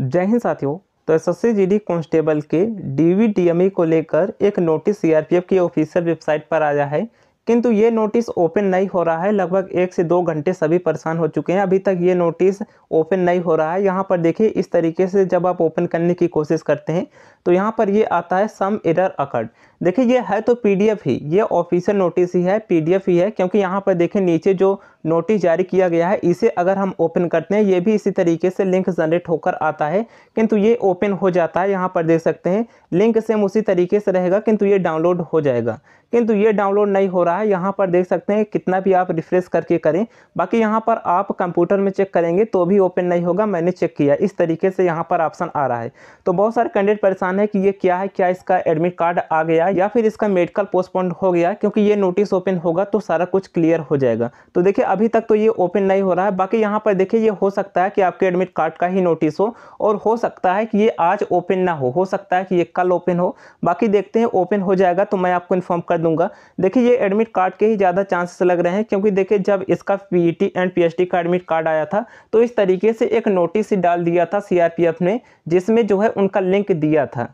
जय हिंद साथियों तो S S G D constable के D V D M E को लेकर एक notice C R P F की ऑफिशियल वेबसाइट पर आया है किंतु ये नोटिस ओपन नहीं हो रहा है लगभग एक से दो घंटे सभी परेशान हो चुके हैं अभी तक ये नोटिस ओपन नहीं हो रहा है यहाँ पर देखिए इस तरीके से जब आप ओपन करने की कोशिश करते हैं तो यहाँ पर ये आता है सम एरर अकर्ड देखिए ये है तो पीडीएफ ही ये ऑफिशियल नोटिस ही है पीडीएफ ही है क्योंकि यहाँ पर देखिए नीचे जो नोटिस जारी किया गया है इसे अगर हम ओपन करते हैं ये भी इसी तरीके से लिंक जनरेट होकर आता है किंतु ये ओपन हो जाता है यहाँ पर देख सकते हैं लिंक सेम उसी तरीके से रहेगा किंतु ये डाउनलोड हो जाएगा किंतु ये डाउनलोड नहीं हो रहा है यहाँ पर देख सकते हैं कितना भी आप रिफ्रेश करके करें बाकी यहाँ पर आप कंप्यूटर में चेक करेंगे तो भी ओपन नहीं होगा मैंने चेक किया इस तरीके से यहाँ पर ऑप्शन आ रहा है तो बहुत सारे कैंडिडेट परेशान है कि ये क्या है क्या इसका एडमिट कार्ड आ गया या फिर इसका मेडिकल पोस्टपोन्ड हो गया क्योंकि ये नोटिस ओपन होगा तो सारा कुछ क्लियर हो जाएगा तो देखिए अभी तक तो ये ओपन नहीं हो रहा है बाकी यहाँ पर देखिए ये हो सकता है कि आपके एडमिट कार्ड का ही नोटिस हो और हो सकता है कि ये आज ओपन ना हो सकता है कि ये कल ओपन हो बाकी देखते हैं ओपन हो जाएगा तो मैं आपको इन्फॉर्म कर दूंगा देखिए ये एडमिट कार्ड के ही ज़्यादा चांसेस लग रहे हैं क्योंकि देखिए जब इसका पी एंड पी का एडमिट कार्ड आया था तो इस तरीके से एक नोटिस डाल दिया था सीआरपीएफ ने जिसमें जो है उनका लिंक दिया था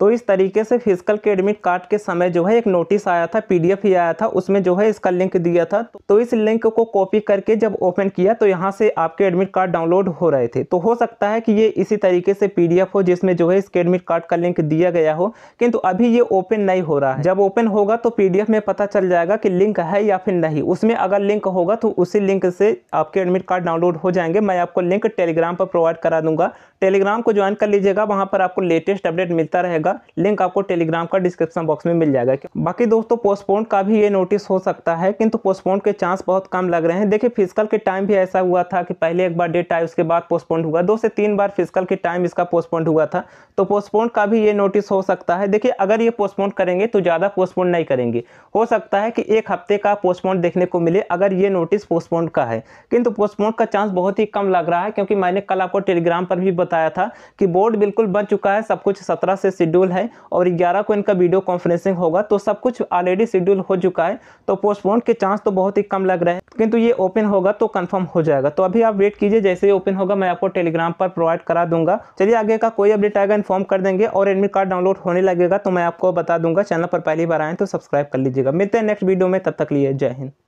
तो इस तरीके से फिजिकल के एडमिट कार्ड के समय जो है एक नोटिस आया था पीडीएफ ही आया था उसमें जो है इसका लिंक दिया था तो इस लिंक को कॉपी करके जब ओपन किया तो यहाँ से आपके एडमिट कार्ड डाउनलोड हो रहे थे तो हो सकता है कि ये इसी तरीके से पीडीएफ हो जिसमें जो है इसके एडमिट कार्ड का लिंक दिया गया हो किंतु अभी ये ओपन नहीं हो रहा है जब ओपन होगा तो पीडीएफ में पता चल जाएगा कि लिंक है या फिर नहीं उसमें अगर लिंक होगा तो उसी लिंक से आपके एडमिट कार्ड डाउनलोड हो जाएंगे मैं आपको लिंक टेलीग्राम पर प्रोवाइड करा दूंगा टेलीग्राम को ज्वाइन कर लीजिएगा वहाँ पर आपको लेटेस्ट अपडेट मिलता रहेगा जाएगा लिंक आपको टेलीग्राम का डिस्क्रिप्शन बॉक्स में मिल जाएगा बाकी दोस्तों पोस्टपोन का भी ये नोटिस हो सकता है किंतु पोस्टपोन के चांस बहुत कम लग रहे हैं देखिए फिजिकल के टाइम भी ऐसा हुआ था कि पहले एक बार डेट आए उसके बाद पोस्टपोन हुआ दो से तीन बार फिजिकल के टाइम इसका पोस्टपोन हुआ था तो पोस्टपोन का भी ये नोटिस हो सकता है देखिए अगर ये पोस्टपोन करेंगे तो ज़्यादा पोस्टपोन नहीं करेंगे हो सकता है कि एक हफ्ते का पोस्टपोन देखने को मिले अगर ये नोटिस पोस्टपोन का है किंतु पोस्टपोन का चांस बहुत ही कम लग रहा है क्योंकि मैंने कल आपको टेलीग्राम पर भी बताया था कि बोर्ड बिल्कुल बन चुका है सब कुछ सत्रह से शेड्यूल शेड्यूल है और ग्यारह को इनका वीडियो कॉन्फ्रेंसिंग होगा तो सब कुछ ऑलरेडी शेड्यूल हो चुका है तो पोस्टपोन के चांस तो बहुत ही कम लग रहे हैं किंतु ये ओपन होगा तो कन्फर्म हो जाएगा तो अभी आप वेट कीजिए जैसे ही ओपन होगा मैं आपको टेलीग्राम पर प्रोवाइड करा दूंगा चलिए आगे का कोई अपडेट आएगा इन्फॉर्म कर देंगे और एडमिट कार्ड डाउनलोड होने लगेगा तो मैं आपको बता दूंगा चैनल पर पहली बार आए तो सब्सक्राइब कर लीजिएगा मिलते हैं नेक्स्ट वीडियो में तब तक लिए जय हिंद